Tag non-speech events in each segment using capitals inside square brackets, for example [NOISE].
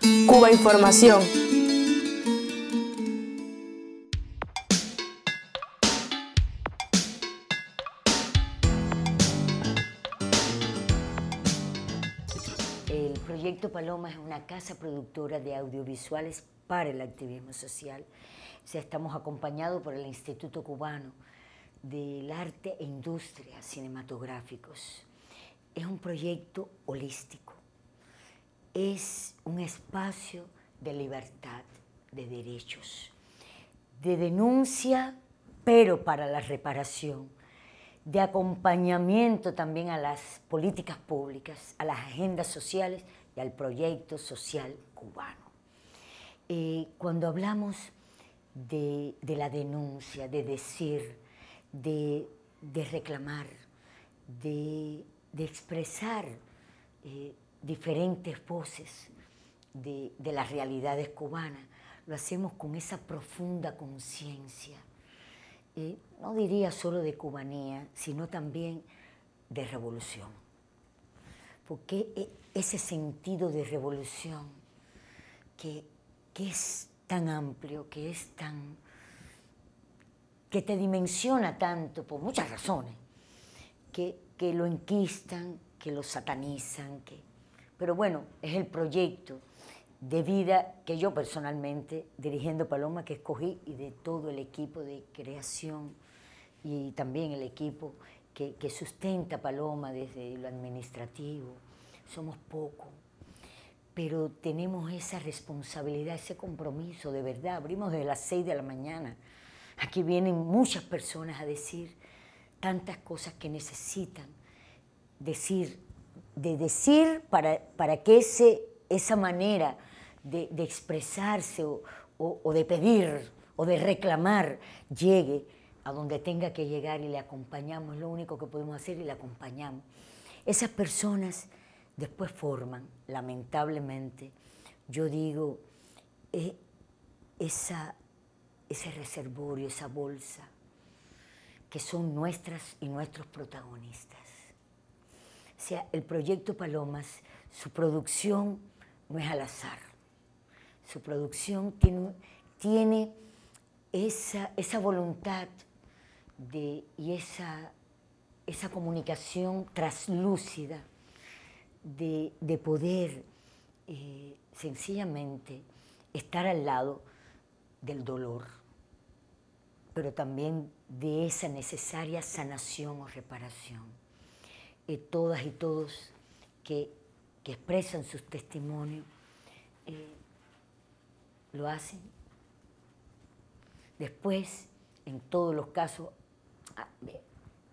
Cuba Información. El proyecto Paloma es una casa productora de audiovisuales para el activismo social. estamos acompañados por el Instituto Cubano del Arte e Industria Cinematográficos. Es un proyecto holístico es un espacio de libertad, de derechos, de denuncia, pero para la reparación, de acompañamiento también a las políticas públicas, a las agendas sociales y al proyecto social cubano. Eh, cuando hablamos de, la denuncia, de decir, de, reclamar, de, expresar, eh, diferentes voces de, las realidades cubanas. Lo hacemos con esa profunda conciencia, no diría solo de cubanía, sino también de revolución. Porque e, ese sentido de revolución que, es tan amplio, que es tan que te dimensiona tanto por muchas razones, que, que lo enquistan, que lo satanizan, que, pero bueno, es el proyecto de vida que yo personalmente, dirigiendo Paloma, que escogí y de todo el equipo de creación y también el equipo que, sustenta Paloma desde lo administrativo. Somos pocos, pero tenemos esa responsabilidad, ese compromiso, de verdad. Abrimos desde las 6 de la mañana. Aquí vienen muchas personas a decir tantas cosas que necesitan decir de decir para, para que ese, esa manera de, expresarse o, de pedir o de reclamar llegue a donde tenga que llegar y le acompañamos, lo único que podemos hacer y le acompañamos. Esas personas después forman, lamentablemente, yo digo, eh, esa, ese reservorio, esa bolsa, que son nuestras y nuestros protagonistas. O sea, el proyecto Palomas, su producción no es al azar. Su producción tiene, esa, voluntad y esa, comunicación traslúcida de, poder eh, sencillamente estar al lado del dolor, pero también de esa necesaria sanación o reparación. Eh, todas y todos que, expresan sus testimonios, eh, lo hacen. Después, en todos los casos, eh,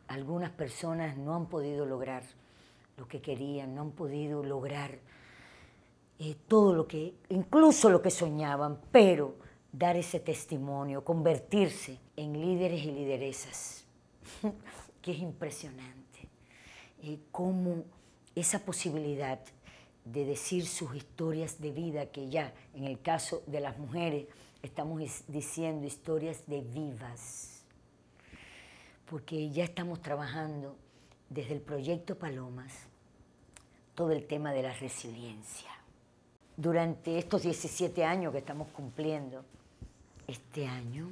algunas personas no han podido lograr lo que querían, no han podido lograr todo lo que, incluso lo que soñaban, pero dar ese testimonio, convertirse en líderes y lideresas, [LAUGHS] que es impresionante. Eh, como esa posibilidad de decir sus historias de vida, que ya en el caso de las mujeres estamos diciendo historias de vivas, porque ya estamos trabajando desde el proyecto Palomas todo el tema de la resiliencia. Durante estos 17 años que estamos cumpliendo, este año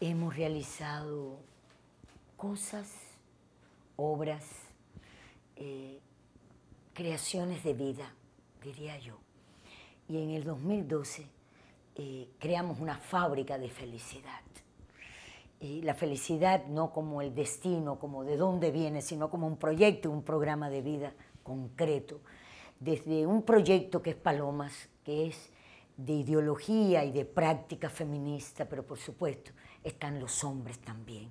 hemos realizado cosas, obras, eh, creaciones de vida, diría yo. Y en el 2012 eh, creamos una fábrica de felicidad. Y la felicidad no como el destino, como de dónde viene, sino como un proyecto, un programa de vida concreto. Desde un proyecto que es Palomas, que es de ideología y de práctica feminista, pero por supuesto están los hombres también.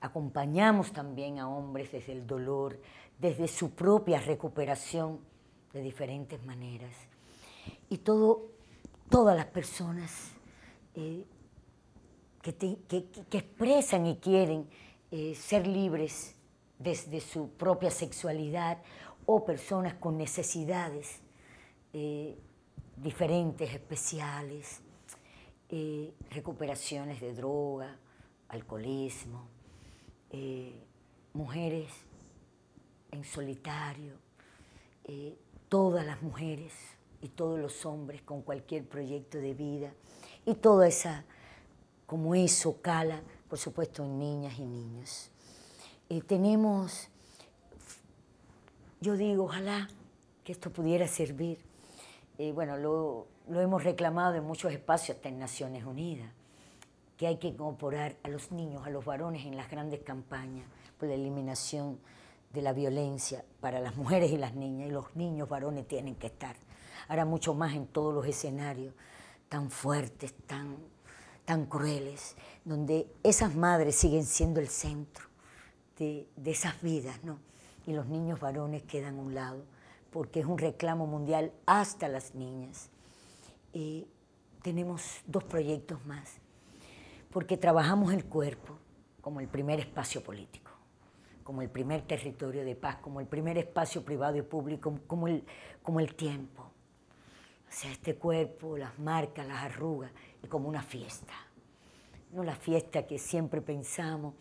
Acompañamos también a hombres desde el dolor, desde su propia recuperación de diferentes maneras. Y todo, todas las personas eh, que, expresan y quieren eh, ser libres desde su propia sexualidad o personas con necesidades eh, diferentes, especiales, recuperaciones de droga, alcoholismo, mujeres en solitario, eh, todas las mujeres y todos los hombres con cualquier proyecto de vida y toda esa, como eso cala, por supuesto, en niñas y niños. Eh, tenemos, yo digo, ojalá que esto pudiera servir. Eh, bueno, lo, lo hemos reclamado en muchos espacios, hasta en Naciones Unidas, que hay que incorporar a los niños, a los varones en las grandes campañas por la eliminación de la violencia para las [LAUGHS] mujeres y las niñas, y los niños varones tienen que estar. Ahora mucho más en todos los escenarios, tan fuertes, tan, tan crueles, donde esas madres siguen siendo el centro de, de esas vidas, ¿no? Y los niños varones quedan a un lado, porque es un reclamo mundial hasta las niñas. Y tenemos dos proyectos más, porque trabajamos el cuerpo como el primer espacio político como el primer territorio de paz, como el primer espacio privado y público, como el, como el tiempo. O sea, este cuerpo, las marcas, las arrugas, es como una fiesta. No la fiesta que siempre pensamos,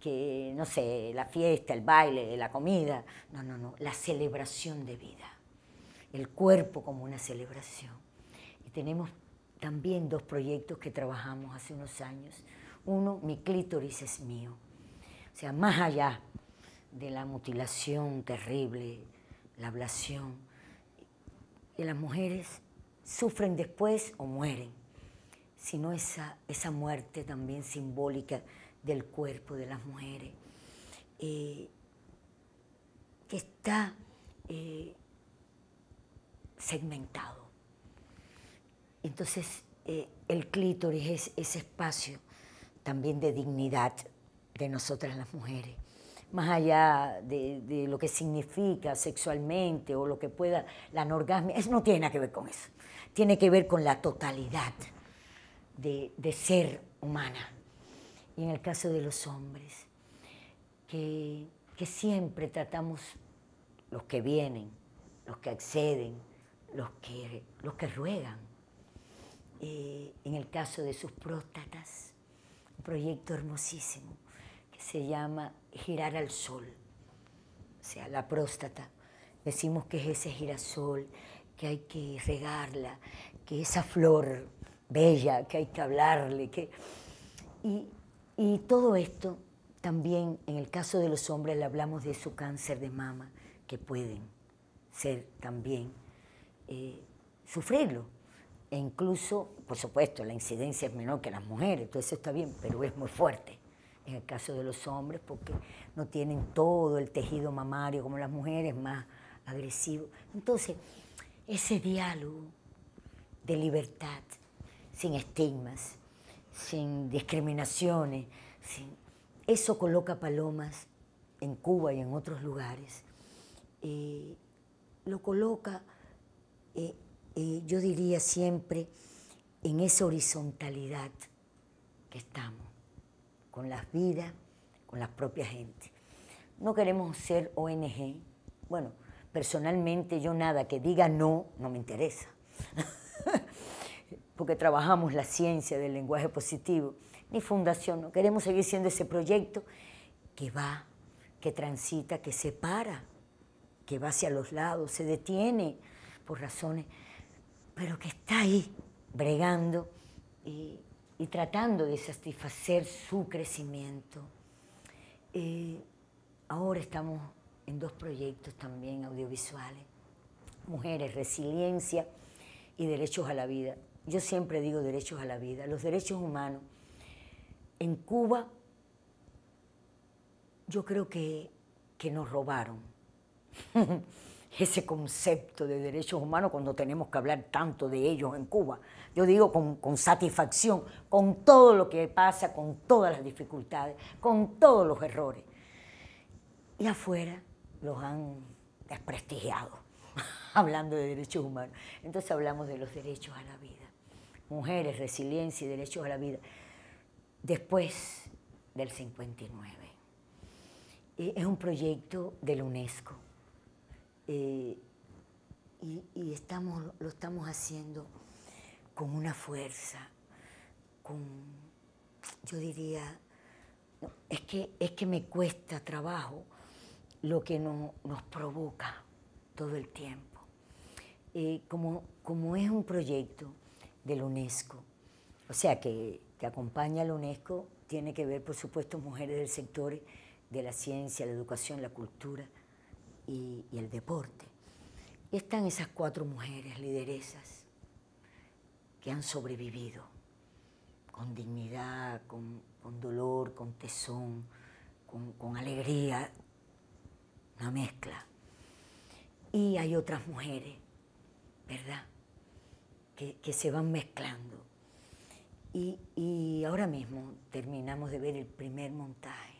que, no sé, la fiesta, el baile, la comida. No, no, no, la celebración de vida. El cuerpo como una celebración. Y tenemos también dos proyectos que trabajamos hace unos años. Uno, mi clítoris es mío. O sea, más allá de la mutilación terrible, la ablación, y las mujeres sufren después o mueren, sino esa, esa muerte también simbólica del cuerpo de las mujeres, eh, que está eh, segmentado. Entonces, eh, el clítoris es ese espacio también de dignidad de nosotras las mujeres más allá de, lo que significa sexualmente o lo que pueda la anorgasmia, eso no tiene nada que ver con eso. Tiene que ver con la totalidad de, ser humana. Y en el caso de los hombres, que, siempre tratamos, los que vienen, los que acceden, los que, los que ruegan, eh, en el caso de sus próstatas, un proyecto hermosísimo que se llama girar al sol, o sea, la próstata. Decimos que es ese girasol, que hay que regarla, que esa flor bella, que hay que hablarle. Que... Y, y todo esto también, en el caso de los hombres, le hablamos de su cáncer de mama, que pueden ser también, eh, sufrirlo. E incluso, por supuesto, la incidencia es menor que las mujeres, todo está bien, pero es muy fuerte en el caso de los hombres, porque no tienen todo el tejido mamario como las mujeres, más agresivo. Entonces, ese diálogo de libertad, sin estigmas, sin discriminaciones, eso coloca palomas en Cuba y en otros lugares. lo coloca, yo diría siempre, en esa horizontalidad que estamos con las vidas, con las propias gente. No queremos ser ONG. Bueno, personalmente yo nada que diga no, no me interesa. [LAUGHS] Porque trabajamos la ciencia del lenguaje positivo. Ni fundación, no queremos seguir siendo ese proyecto que va, que transita, que se para, que va hacia los lados, se detiene por razones, pero que está ahí bregando y y tratando de satisfacer su crecimiento. Eh, ahora estamos en dos proyectos también audiovisuales, Mujeres, Resiliencia y Derechos a la Vida. Yo siempre digo derechos a la vida, los derechos humanos. En Cuba yo creo que, que nos robaron [LAUGHS] ese concepto de derechos humanos cuando tenemos que hablar tanto de ellos en Cuba yo digo con, satisfacción, con todo lo que pasa, con todas las dificultades, con todos los errores. Y afuera los han desprestigiado, [LAUGHS] hablando de derechos humanos. Entonces hablamos de los derechos a la vida, mujeres, resiliencia y derechos a la vida. Después del 59. Eh, es un proyecto de la UNESCO. Eh, y, estamos, lo estamos haciendo con una fuerza, con, yo diría, es que, es que me cuesta trabajo lo que nos provoca todo el tiempo. Eh, como, como es un proyecto de la UNESCO, o sea, que, que acompaña a la UNESCO, tiene que ver, por supuesto, mujeres del sector de la ciencia, la educación, la cultura y, y el deporte. están esas cuatro mujeres lideresas que han sobrevivido con dignidad, con, dolor, con tesón, con, alegría, una mezcla. Y hay otras mujeres, ¿verdad? Que, se van mezclando. Y, y, ahora mismo terminamos de ver el primer montaje.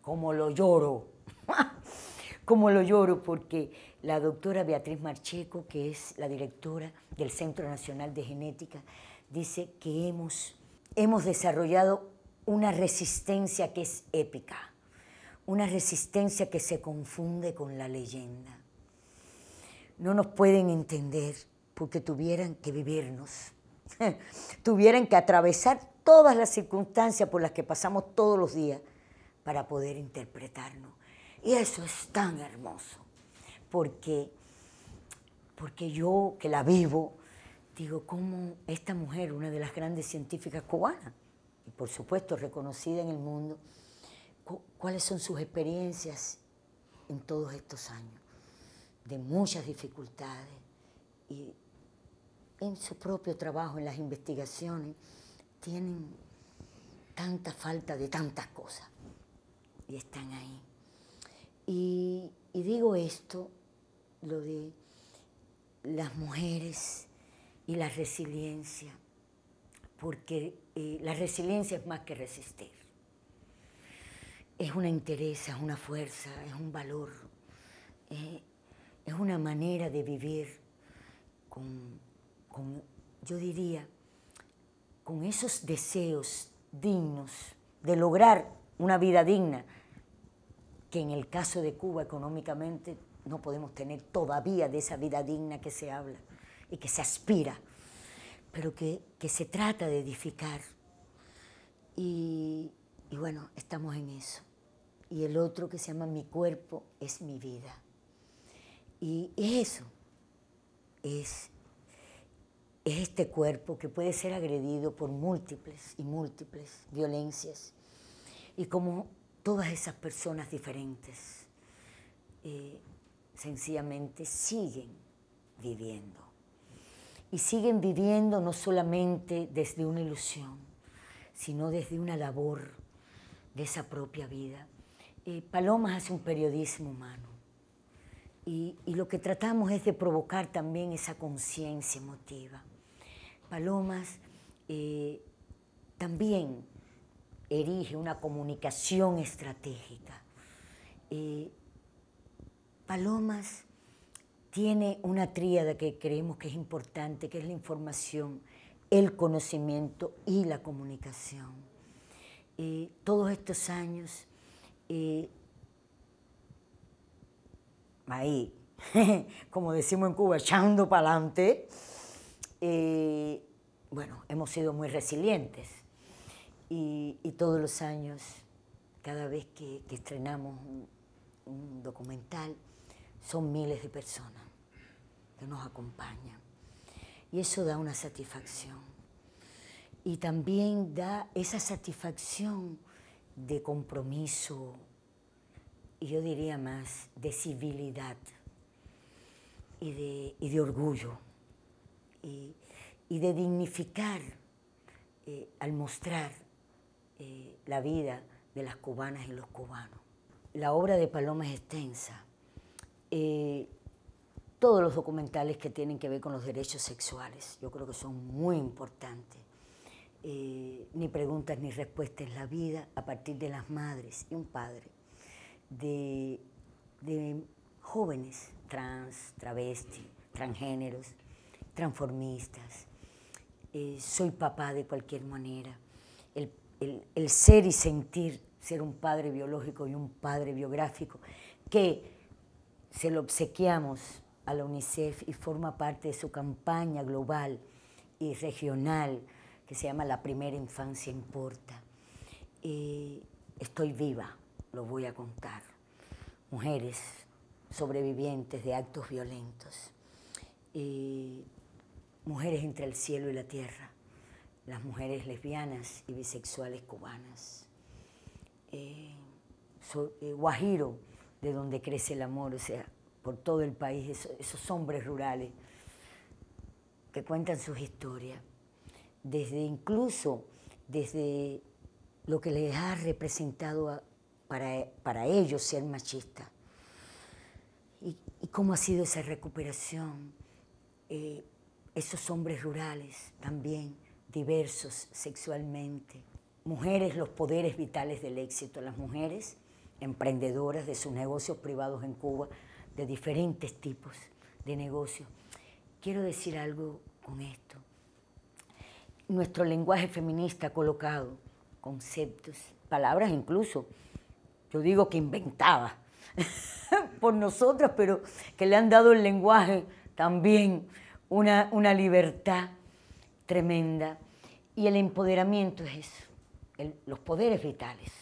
Como lo lloro, [LAUGHS] como lo lloro, porque la doctora Beatriz Marcheco, que es la directora del Centro Nacional de Genética, dice que hemos, hemos desarrollado una resistencia que es épica, una resistencia que se confunde con la leyenda. No nos pueden entender porque tuvieran que vivirnos, [LAUGHS] tuvieran que atravesar todas las circunstancias por las que pasamos todos los días para poder interpretarnos. Y eso es tan hermoso porque, porque yo que la vivo, digo, ¿cómo esta mujer, una de las grandes científicas cubanas, y por supuesto reconocida en el mundo, cuáles son sus experiencias en todos estos años, de muchas dificultades y en su propio trabajo, en las investigaciones, tienen tanta falta de tantas cosas y están ahí. Y, digo esto, lo de las mujeres y la resiliencia, porque eh, la resiliencia es más que resistir. Es una interés, es una fuerza, es un valor, eh, es una manera de vivir con, yo diría, con esos deseos dignos de lograr una vida digna, en el caso de Cuba económicamente no podemos tener todavía de esa vida digna que se habla y que se aspira, pero que, que se trata de edificar. Y, bueno, estamos en eso. Y el otro que se llama Mi cuerpo es mi vida. Y eso es, es este cuerpo que puede ser agredido por múltiples y múltiples violencias. Y como todas esas personas diferentes eh, sencillamente siguen viviendo. Y siguen viviendo no solamente desde una ilusión, sino desde una labor de esa propia vida. Eh, Palomas hace un periodismo humano y, lo que tratamos es de provocar también esa conciencia emotiva. Palomas eh, también erige una comunicación estratégica. Eh, Palomas tiene una tríada que creemos que es importante, que es la información, el conocimiento y la comunicación. Eh, todos estos años, eh, ahí, [LAUGHS] como decimos en Cuba, echando para adelante, bueno, hemos sido muy resilientes y, todos los años, cada vez que, estrenamos un, documental, son miles de personas que nos acompañan. Y eso da una satisfacción. Y también da esa satisfacción de compromiso, y yo diría más, de civilidad y de, orgullo y, de dignificar eh, al mostrar eh, la vida de las cubanas y los cubanos. La obra de Paloma es extensa. Eh, todos los documentales que tienen que ver con los derechos sexuales, yo creo que son muy importantes. Eh, ni preguntas ni respuestas en la vida a partir de las madres y un padre, de, jóvenes trans, travesti, transgéneros, transformistas. soy papá de cualquier manera. El el, ser y sentir, ser un padre biológico y un padre biográfico, que se lo obsequiamos a la UNICEF y forma parte de su campaña global y regional que se llama La primera infancia importa. estoy viva, lo voy a contar. Mujeres sobrevivientes de actos violentos. mujeres entre el cielo y la tierra las mujeres lesbianas y bisexuales cubanas. Eh, eh, Guajiro, de donde crece el amor, o sea, por todo el país, esos, hombres rurales que cuentan sus historias, desde incluso desde lo que les ha representado para, ellos ser machista Y, cómo ha sido esa recuperación? Eh, esos hombres rurales también, diversos sexualmente. Mujeres, los poderes vitales del éxito. Las mujeres emprendedoras de sus negocios privados en Cuba, de diferentes tipos de negocios. Quiero decir algo con esto. Nuestro lenguaje feminista ha colocado conceptos, palabras incluso, yo digo que inventaba [LAUGHS] por nosotras, pero que le han dado el lenguaje también una, una libertad tremenda y el empoderamiento es eso, los poderes vitales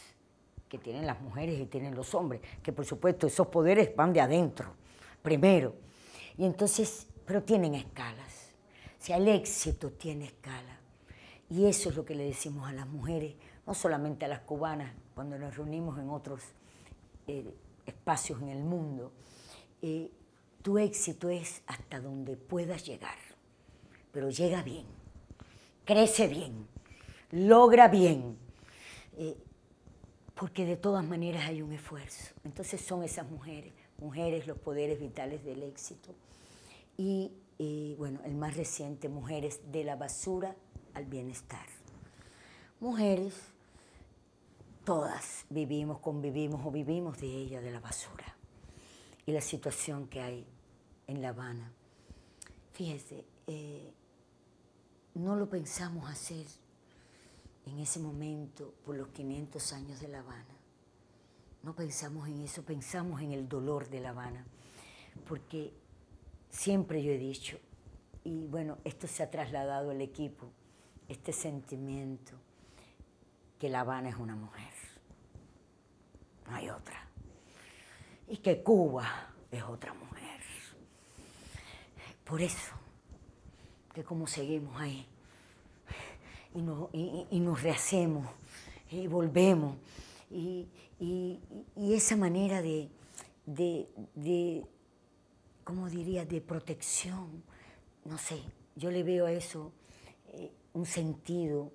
que tienen las mujeres y tienen los hombres, que por supuesto esos poderes van de adentro, primero. Y entonces, pero tienen escalas. O sea, el éxito tiene escala. Y eso es lo que le decimos a las mujeres, no solamente a las cubanas, cuando nos reunimos en otros eh, espacios en el mundo. Eh, tu éxito es hasta donde puedas llegar, pero llega bien crece bien, logra bien, eh, porque de todas maneras hay un esfuerzo. Entonces son esas mujeres, mujeres los poderes vitales del éxito. Y eh, bueno, el más reciente, mujeres de la basura al bienestar. Mujeres, todas vivimos, convivimos o vivimos de ella, de la basura. Y la situación que hay en La Habana. Fíjese, eh, no lo pensamos hacer en ese momento por los 500 años de La Habana. No pensamos en eso, pensamos en el dolor de La Habana, porque siempre yo he dicho, y bueno, esto se ha trasladado al equipo, este sentimiento, que La Habana es una mujer, no hay otra, y que Cuba es otra mujer. Por eso que cómo seguimos ahí. Y, nos rehacemos y volvemos. Y, esa manera de, ¿cómo diría?, de protección. No sé, yo le veo a eso eh, un sentido,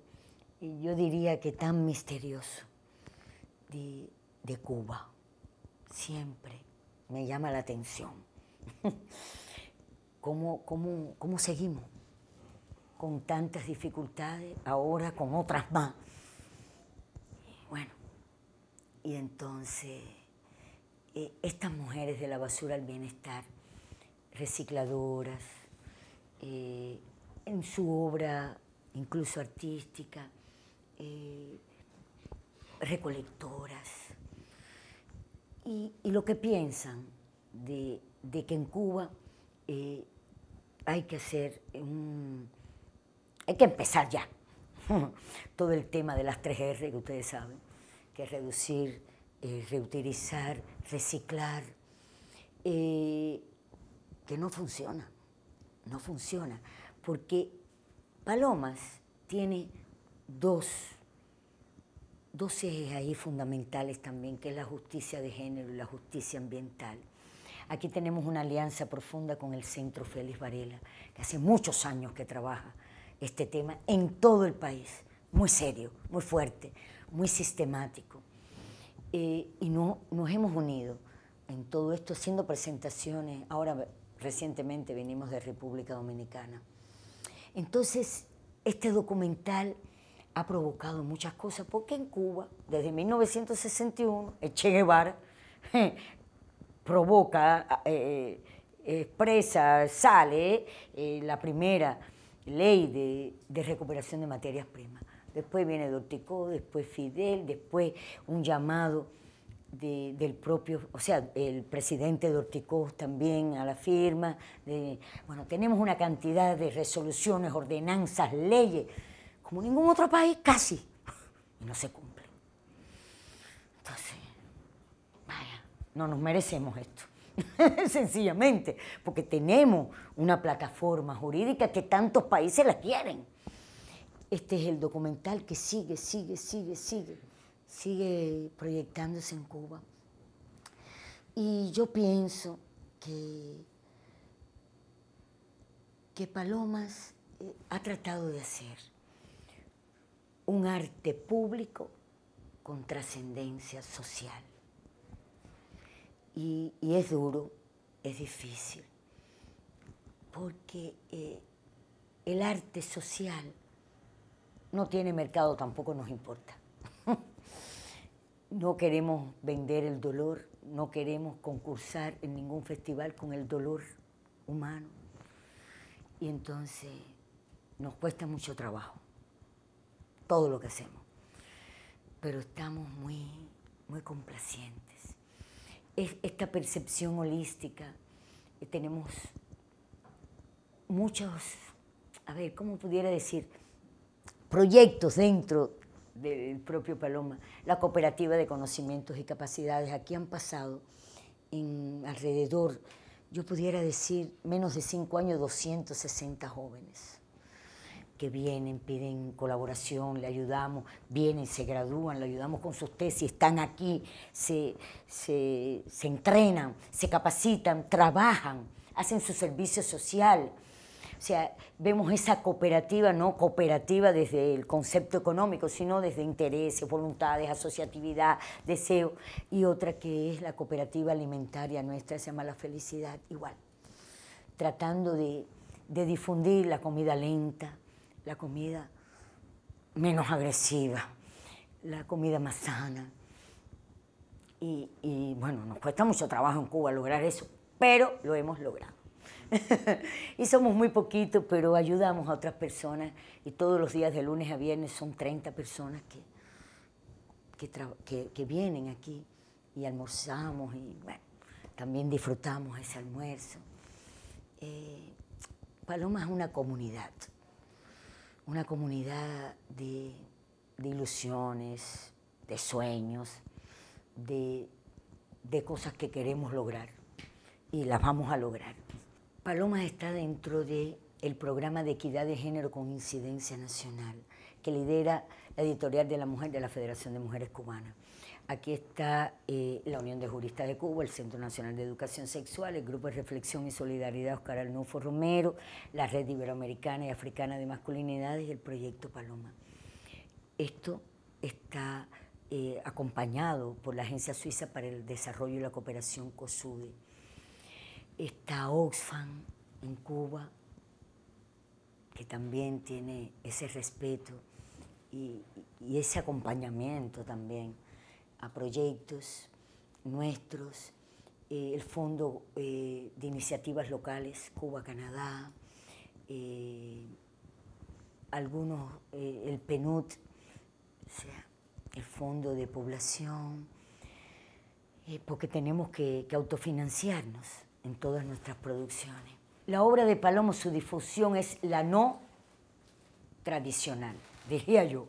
y yo diría que tan misterioso, de, Cuba. Siempre me llama la atención. [LAUGHS] ¿Cómo, cómo seguimos? con tantas dificultades, ahora con otras más. Bueno, y entonces eh, estas mujeres de la basura al bienestar, recicladoras, eh, en su obra incluso artística, eh, recolectoras, y, lo que piensan de, de que en Cuba hay que hacer un hay que empezar ya. [LAUGHS] Todo el tema de las 3R que ustedes saben, que es reducir, eh, reutilizar, reciclar, eh, que no funciona, no funciona, porque Palomas tiene dos, dos ejes ahí fundamentales también, que es la justicia de género y la justicia ambiental. Aquí tenemos una alianza profunda con el Centro Félix Varela, que hace muchos años que trabaja este tema en todo el país, muy serio, muy fuerte, muy sistemático. Eh, y no, nos hemos unido en todo esto haciendo presentaciones. Ahora recientemente venimos de República Dominicana. Entonces, este documental ha provocado muchas cosas, porque en Cuba, desde 1961, Che Guevara provoca, eh, eh, expresa, sale la primera ley de, recuperación de materias primas. Después viene Dorticó, después Fidel, después un llamado del propio, o sea, el presidente Dorticó también a la firma. bueno, tenemos una cantidad de resoluciones, ordenanzas, leyes, como ningún otro país, casi, y no se cumplen. Entonces, vaya, no nos merecemos esto. [LAUGHS] sencillamente, porque tenemos una plataforma jurídica que tantos países la quieren. Este es el documental que sigue, sigue, sigue, sigue, sigue proyectándose en Cuba. Y yo pienso que, que Palomas eh, ha tratado de hacer un arte público con trascendencia social. Y, es duro, es difícil, porque eh, el arte social no tiene mercado, tampoco nos importa. [LAUGHS] no queremos vender el dolor, no queremos concursar en ningún festival con el dolor humano. Y entonces nos cuesta mucho trabajo, todo lo que hacemos. Pero estamos muy, muy complacientes esta percepción holística. Eh, tenemos muchos, a ver, ¿cómo pudiera decir? Proyectos dentro del propio Paloma. La Cooperativa de Conocimientos y Capacidades, aquí han pasado en alrededor, yo pudiera decir, menos de cinco años, 260 jóvenes que vienen, piden colaboración, le ayudamos, vienen, se gradúan, le ayudamos con sus tesis, están aquí, se, se, se entrenan, se capacitan, trabajan, hacen su servicio social. O sea, vemos esa cooperativa, no cooperativa desde el concepto económico, sino desde intereses, voluntades, asociatividad, deseo. Y otra que es la cooperativa alimentaria nuestra, se llama La Felicidad, igual. Tratando de, de difundir la comida lenta, la comida menos agresiva, la comida más sana. Y, bueno, nos cuesta mucho trabajo en Cuba lograr eso, pero lo hemos logrado. [LAUGHS] y somos muy poquitos, pero ayudamos a otras personas y todos los días de lunes a viernes son 30 personas que, que, vienen aquí y almorzamos y también disfrutamos ese almuerzo. Eh, Paloma es una comunidad una comunidad de, ilusiones, de sueños, de, cosas que queremos lograr y las vamos a lograr. Paloma está dentro del programa de equidad de género con incidencia nacional que lidera la editorial de la mujer de la Federación de Mujeres Cubanas. Aquí está eh, la Unión de Juristas de Cuba, el Centro Nacional de Educación Sexual, el Grupo de Reflexión y Solidaridad Oscar Alnufo Romero, la Red Iberoamericana y Africana de Masculinidades y el Proyecto Paloma. Esto está eh, acompañado por la Agencia Suiza para el Desarrollo y la Cooperación COSUDE. Está Oxfam en Cuba, que también tiene ese respeto y ese acompañamiento también a proyectos nuestros, eh, el Fondo eh, de Iniciativas Locales Cuba-Canadá, eh, algunos, el PNUD, el Fondo de Población, porque tenemos que, autofinanciarnos en todas nuestras producciones. La obra de Palomo, su difusión es la no tradicional, diría yo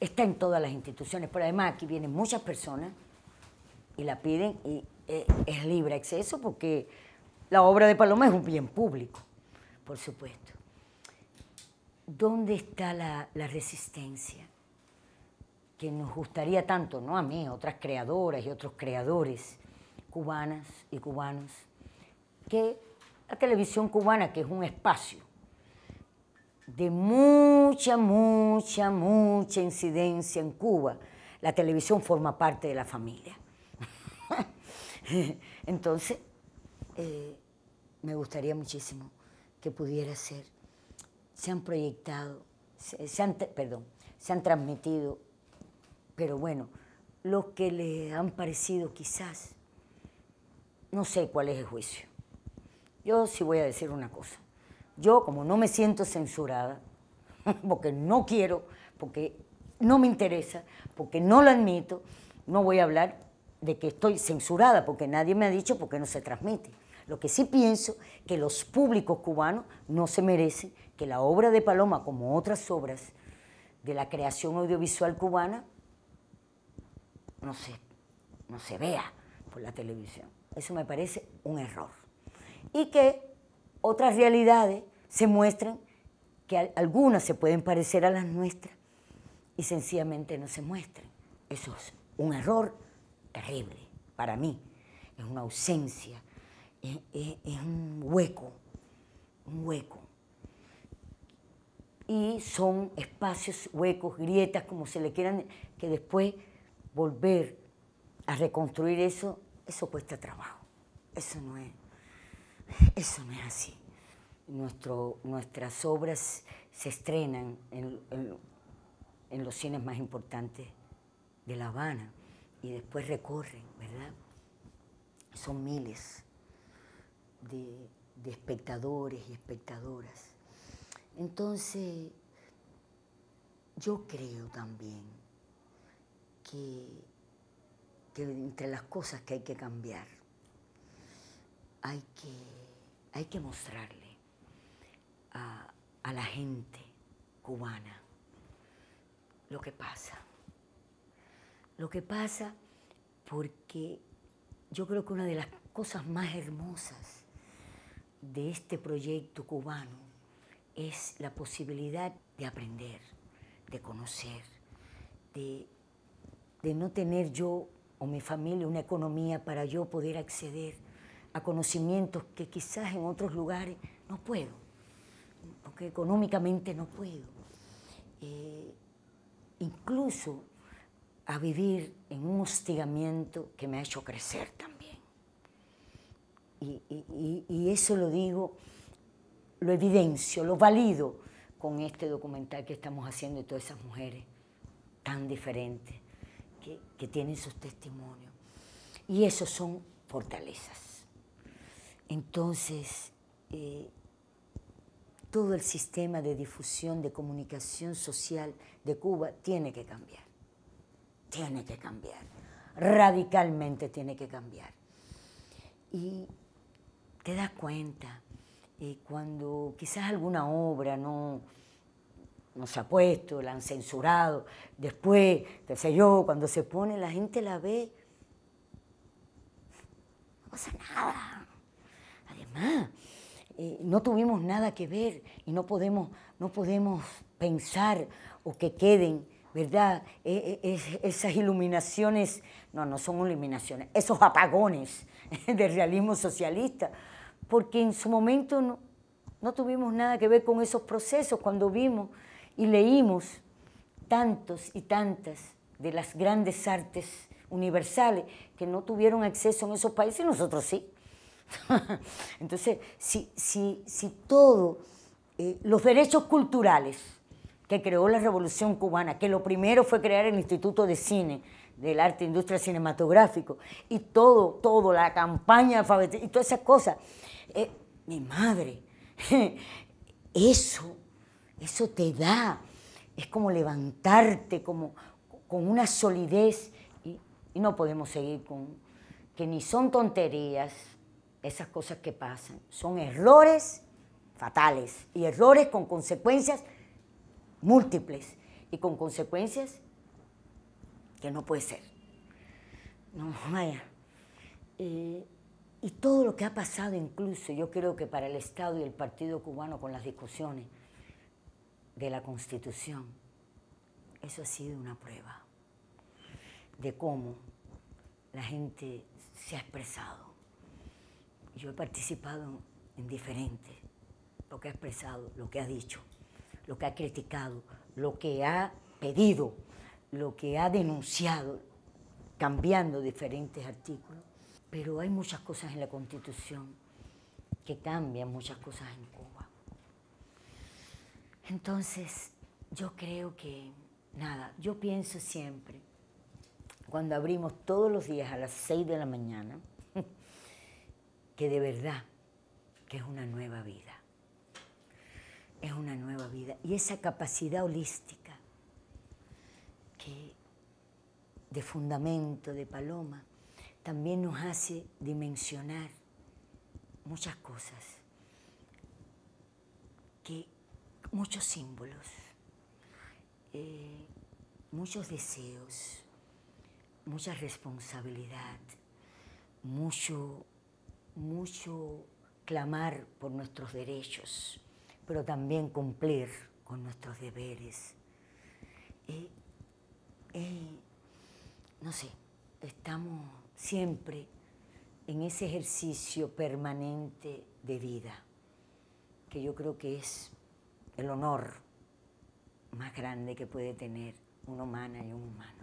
está en todas las instituciones, pero además aquí vienen muchas personas y la piden y eh, es libre acceso porque la obra de Paloma es un bien público, por supuesto. ¿Dónde está la, la resistencia? Que nos gustaría tanto, no a mí, otras creadoras y otros creadores cubanas y cubanos, que la televisión cubana, que es un espacio de mucha, mucha, mucha incidencia en Cuba, la televisión forma parte de la familia. [LAUGHS] Entonces, eh, me gustaría muchísimo que pudiera ser. Se han proyectado, se, han, perdón, se han transmitido, pero bueno, lo que le han parecido quizás, no sé cuál es el juicio. Yo sí voy a decir una cosa yo como no me siento censurada, [LAUGHS] porque no quiero, porque no me interesa, porque no lo admito, no voy a hablar de que estoy censurada, porque nadie me ha dicho porque no se transmite. Lo que sí pienso que los públicos cubanos no se merecen que la obra de Paloma, como otras obras de la creación audiovisual cubana, no se, no se vea por la televisión. Eso me parece un error. Y que otras realidades se muestran que algunas se pueden parecer a las nuestras y sencillamente no se muestran. Eso es un error terrible para mí. Es una ausencia, es, un hueco, un hueco. Y son espacios, huecos, grietas, como se le quieran, que después volver a reconstruir eso, eso cuesta trabajo. Eso no es eso no es así. Nuestro, nuestras obras se estrenan en, los cines más importantes de La Habana y después recorren, ¿verdad? Son miles de, espectadores y espectadoras. Entonces, yo creo también que entre las cosas que hay que cambiar, hay que hay que mostrarle a, la gente cubana lo que pasa. Lo que pasa porque yo creo que una de las cosas más hermosas de este proyecto cubano es la posibilidad de aprender, de conocer, de no tener yo o mi familia una economía para yo poder acceder a conocimientos que quizás en otros lugares no puedo, porque económicamente no puedo. Eh, incluso a vivir en un hostigamiento que me ha hecho crecer también. Y, eso lo digo, lo evidencio, lo valido con este documental que estamos haciendo y todas esas mujeres tan diferentes que, que tienen sus testimonios. Y eso son fortalezas. Entonces, eh, todo el sistema de difusión, de comunicación social de Cuba tiene que cambiar. Tiene que cambiar. Radicalmente tiene que cambiar. Y te das cuenta eh, cuando quizás alguna obra no, se ha puesto, la han censurado, después, te sé yo, cuando se pone la gente la ve, no pasa nada, eh, no tuvimos nada que ver y no podemos, no podemos pensar o que queden, ¿verdad? E, e, esas iluminaciones, no, no son iluminaciones, esos apagones [LAUGHS] del realismo socialista, porque en su momento no, no tuvimos nada que ver con esos procesos cuando vimos y leímos tantos y tantas de las grandes artes universales que no tuvieron acceso en esos países, nosotros sí. [LAUGHS] Entonces, si, si, si todo, eh, los derechos culturales que creó la Revolución Cubana, que lo primero fue crear el Instituto de Cine, del Arte e Industria Cinematográfico, y todo, todo, la campaña alfabética y todas esas cosas. Eh, mi madre, [LAUGHS] eso, eso te da, es como levantarte, como con una solidez, y no podemos seguir con, que ni son tonterías, esas cosas que pasan. Son errores fatales y errores con consecuencias múltiples y con consecuencias que no puede ser. No, vaya. Eh, y todo lo que ha pasado incluso, yo creo que para el Estado y el Partido Cubano con las discusiones de la Constitución, eso ha sido una prueba de cómo la gente se ha expresado yo he participado en diferentes, lo que ha expresado, lo que ha dicho, lo que ha criticado, lo que ha pedido, lo que ha denunciado, cambiando diferentes artículos. Pero hay muchas cosas en la Constitución que cambian muchas cosas en Cuba. Entonces, yo creo que, nada, yo pienso siempre, cuando abrimos todos los días a las 6 de la mañana, [LAUGHS] que de verdad que es una nueva vida. Es una nueva vida. Y esa capacidad holística que de fundamento, de paloma, también nos hace dimensionar muchas cosas, que, muchos símbolos, eh, muchos deseos, mucha responsabilidad, mucho mucho clamar por nuestros derechos, pero también cumplir con nuestros deberes. Y, no sé, estamos siempre en ese ejercicio permanente de vida, que yo creo que es el honor más grande que puede tener una humana y un humano.